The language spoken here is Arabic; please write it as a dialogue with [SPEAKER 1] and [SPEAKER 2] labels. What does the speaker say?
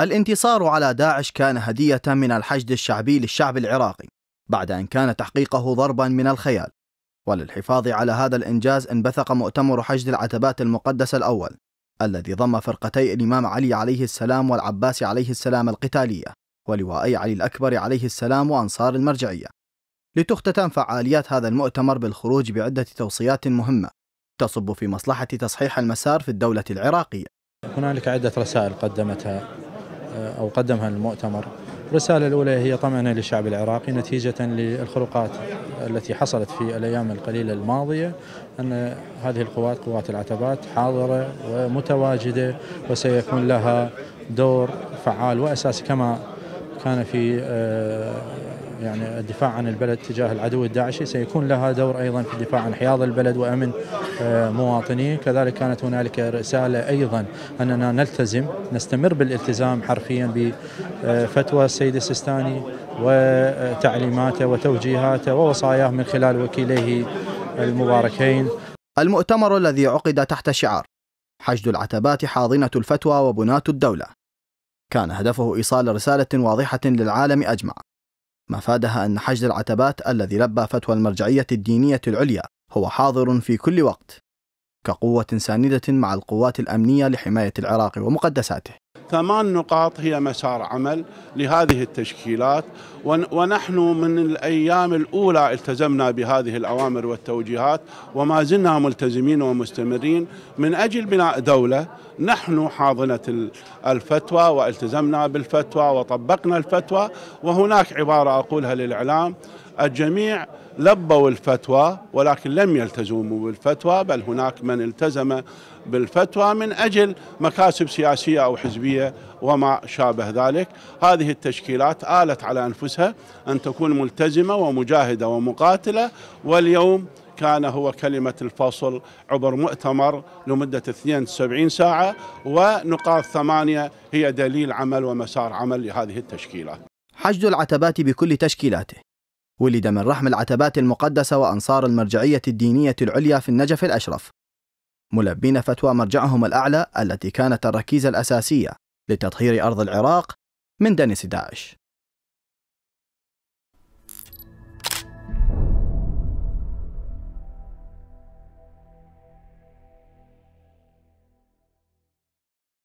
[SPEAKER 1] الانتصار على داعش كان هدية من الحشد الشعبي للشعب العراقي بعد أن كان تحقيقه ضربا من الخيال وللحفاظ على هذا الإنجاز انبثق مؤتمر حشد العتبات المقدس الأول الذي ضم فرقتي الإمام علي عليه السلام والعباس عليه السلام القتالية ولوائي علي الأكبر عليه السلام وأنصار المرجعية لتختتم فعاليات هذا المؤتمر بالخروج بعدة توصيات مهمة تصب في مصلحة تصحيح المسار في الدولة العراقية
[SPEAKER 2] هنالك عدة رسائل قدمتها آه، أو قدمها المؤتمر الرسالة الأولى هي طمأنة للشعب العراقي نتيجة للخروقات التي حصلت في الأيام القليلة الماضية أن هذه القوات قوات العتبات حاضرة ومتواجدة وسيكون لها دور فعال وأساسي كما كان في آه، يعني الدفاع عن البلد تجاه العدو الداعشي سيكون لها دور أيضا في الدفاع عن حياض البلد وأمن آه، مواطنيه كذلك كانت هنالك رسالة أيضا أننا نلتزم نستمر بالالتزام حرفيا بفتوى السيد السيستاني وتعليماته
[SPEAKER 1] وتوجيهاته ووصاياه من خلال وكيليه المباركين المؤتمر الذي عقد تحت شعار حشد العتبات حاضنة الفتوى وبناة الدولة كان هدفه إيصال رسالة واضحة للعالم أجمع مفادها أن حجر العتبات الذي لبى فتوى المرجعية الدينية العليا هو حاضر في كل وقت كقوة ساندة مع القوات الأمنية لحماية العراق ومقدساته
[SPEAKER 3] ثمان نقاط هي مسار عمل لهذه التشكيلات ونحن من الأيام الأولى التزمنا بهذه الأوامر والتوجيهات وما زلنا ملتزمين ومستمرين من أجل بناء دولة نحن حاضنة الفتوى والتزمنا بالفتوى وطبقنا الفتوى وهناك عبارة أقولها للإعلام الجميع لبوا الفتوى ولكن لم يلتزموا بالفتوى بل هناك من التزم بالفتوى من أجل مكاسب سياسية أو حزبية وما شابه ذلك هذه التشكيلات آلت على أنفسها أن تكون ملتزمة ومجاهدة ومقاتلة واليوم كان هو كلمة الفصل عبر مؤتمر لمدة 72 ساعة ونقاط ثمانية هي دليل عمل ومسار عمل لهذه التشكيلة
[SPEAKER 1] حشد العتبات بكل تشكيلاته ولد من رحم العتبات المقدسة وأنصار المرجعية الدينية العليا في النجف الأشرف ملبين فتوى مرجعهم الأعلى التي كانت الركيزة الأساسية لتطهير أرض العراق من دنس داعش